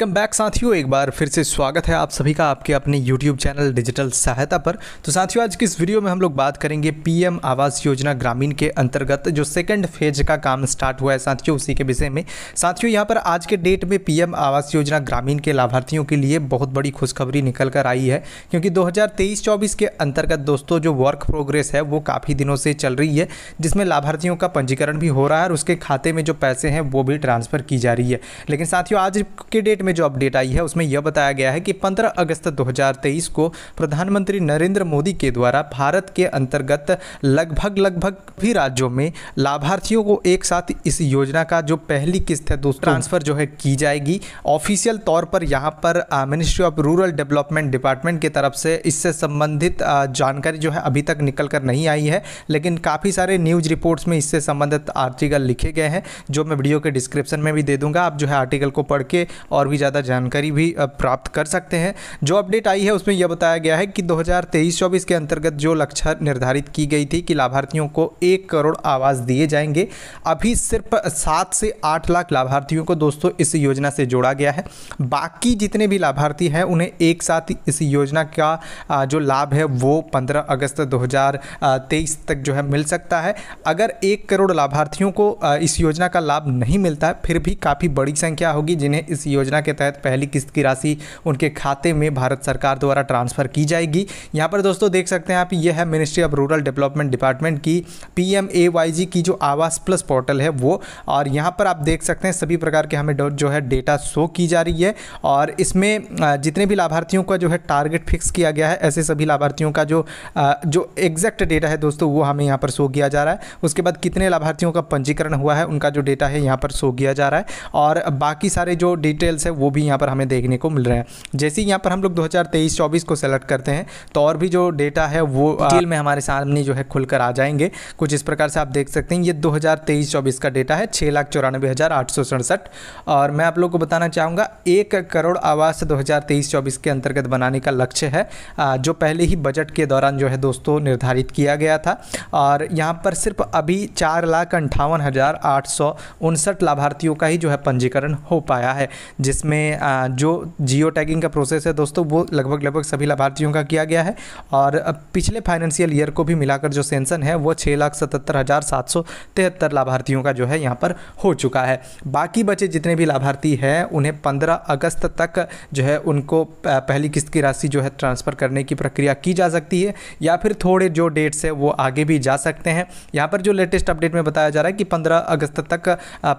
welcome back साथियों एक बार फिर से स्वागत है आप सभी का आपके अपने यूट्यूब चैनल डिजिटल सहायता पर तो साथियों आज की इस वीडियो में हम लोग बात करेंगे पीएम आवास योजना ग्रामीण के अंतर्गत जो सेकंड फेज का काम स्टार्ट हुआ है साथियों उसी के विषय में साथियों यहाँ पर आज के डेट में पीएम आवास योजना ग्रामीण के लाभार्थियों के लिए बहुत बड़ी खुशखबरी निकल कर आई है क्योंकि दो हज़ार के अंतर्गत दोस्तों जो वर्क प्रोग्रेस है वो काफ़ी दिनों से चल रही है जिसमें लाभार्थियों का पंजीकरण भी हो रहा है और उसके खाते में जो पैसे हैं वो भी ट्रांसफ़र की जा रही है लेकिन साथियों आज के डेट में में जो अपडेट आई है उसमें यह बताया गया है कि 15 अगस्त 2023 को प्रधानमंत्री नरेंद्र मोदी के द्वारा भारत के अंतर्गत लगभग लगभग भी राज्यों में लाभार्थियों को एक साथ इस योजना का जो पहली किस्त है दोस्तों ट्रांसफ़र जो है की जाएगी ऑफिशियल तौर पर यहाँ पर ministry of rural development department की तरफ से इससे संबंधित जानकारी जो है अभी तक निकल कर नहीं आई है लेकिन काफ़ी सारे न्यूज़ रिपोर्ट्स में इससे संबंधित आर्टिकल लिखे गए हैं जो मैं वीडियो के डिस्क्रिप्शन में भी दे दूंगा आप जो है आर्टिकल को पढ़ के और भी ज़्यादा जानकारी भी प्राप्त कर सकते हैं जो अपडेट आई है उसमें यह बताया गया है कि 2023-24 के अंतर्गत जो लक्ष्य निर्धारित की गई थी कि लाभार्थियों को एक करोड़ आवास दिए जाएंगे अभी सिर्फ सात से आठ लाख लाभार्थियों को दोस्तों इस योजना से जोड़ा गया है बाकी जितने भी लाभार्थी हैं उन्हें एक साथ इस योजना का जो लाभ है वो पंद्रह अगस्त दो तक जो है मिल सकता है अगर एक करोड़ लाभार्थियों को इस योजना का लाभ नहीं मिलता है फिर भी काफ़ी बड़ी संख्या होगी जिन्हें इस योजना योजना के तहत पहली किस्त की राशि उनके खाते में भारत सरकार द्वारा ट्रांसफ़र की जाएगी यहाँ पर दोस्तों देख सकते हैं आप यह है ministry of rural development department की पी की जो आवास प्लस पोर्टल है वो और यहाँ पर आप देख सकते हैं सभी प्रकार के हमें जो है डेटा शो की जा रही है और इसमें जितने भी लाभार्थियों का जो है टारगेट फिक्स किया गया है ऐसे सभी लाभार्थियों का जो जो एग्जैक्ट डेटा है दोस्तों वो हमें यहाँ पर शो किया जा रहा है उसके बाद कितने लाभार्थियों का पंजीकरण हुआ है उनका जो डेटा है यहाँ पर शो किया जा रहा है और बाकी सारे जो डिटेल्स है वो भी यहाँ पर हमें देखने को मिल रहे हैं जैसे ही यहाँ पर हम लोग 2023-24 को सेलेक्ट करते हैं तो और भी जो डेटा है वो डील में हमारे सामने जो है खुलकर आ जाएंगे कुछ इस प्रकार से आप देख सकते हैं ये 2023-24 का डेटा है छः लाख चौरानबे हज़ार आठ सौ सड़सठ और मैं आप लोग को बताना चाहूँगा एक करोड़ आवास 2023-24 के अंतर्गत बनाने का लक्ष्य है जो पहले ही बजट के दौरान जो है दोस्तों निर्धारित किया गया था और यहाँ पर सिर्फ अभी चार लाख अंठावन हज़ार आठ सौ उनसठ लाभार्थियों का ही जो है पंजीकरण हो पाया है जिस इसमें जो जियो टैगिंग का प्रोसेस है दोस्तों वो लगभग लगभग सभी लाभार्थियों का किया गया है और पिछले फाइनेंशियल ईयर को भी मिलाकर जो सेंसन है वो छः लाख सतहत्तर हज़ार सात सौ तिहत्तर लाभार्थियों का जो है यहाँ पर हो चुका है बाकी बचे जितने भी लाभार्थी हैं उन्हें पंद्रह अगस्त तक जो है उनको पहली किस्त की राशि जो है ट्रांसफ़र करने की प्रक्रिया की जा सकती है या फिर थोड़े जो डेट्स है वो आगे भी जा सकते हैं यहाँ पर जो लेटेस्ट अपडेट में बताया जा रहा है कि पंद्रह अगस्त तक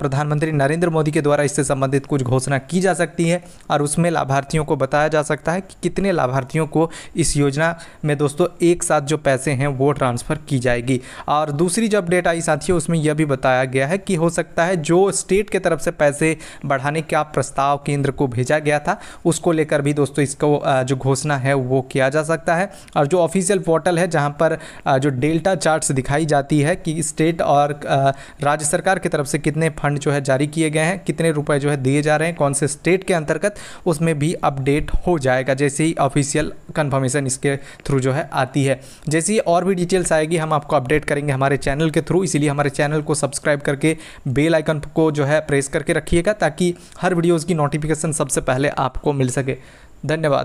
प्रधानमंत्री नरेंद्र मोदी के द्वारा इससे संबंधित कुछ घोषणा की जा जा सकती है और उसमें लाभार्थियों को बताया जा सकता है कि कितने लाभार्थियों को इस योजना में दोस्तों एक साथ जो पैसे हैं वो ट्रांसफ़र की जाएगी और दूसरी जो अपडेट आई साथियों उसमें यह भी बताया गया है कि हो सकता है जो स्टेट के तरफ से पैसे बढ़ाने का प्रस्ताव केंद्र को भेजा गया था उसको लेकर भी दोस्तों इसको जो घोषणा है वो किया जा सकता है और जो ऑफिशियल पोर्टल है जहाँ पर जो डेल्टा चार्ट्स दिखाई जाती है कि स्टेट और राज्य सरकार की तरफ से कितने फंड जो है जारी किए गए हैं कितने रुपए जो है दिए जा रहे हैं कौन से स्टेट के अंतर्गत उसमें भी अपडेट हो जाएगा जैसे ही ऑफिशियल कन्फर्मेशन इसके थ्रू जो है आती है जैसे ही और भी डिटेल्स आएगी हम आपको अपडेट करेंगे हमारे चैनल के थ्रू इसीलिए हमारे चैनल को सब्सक्राइब करके बेल आइकन को जो है प्रेस करके रखिएगा ताकि हर वीडियोज़ की नोटिफिकेशन सबसे पहले आपको मिल सके धन्यवाद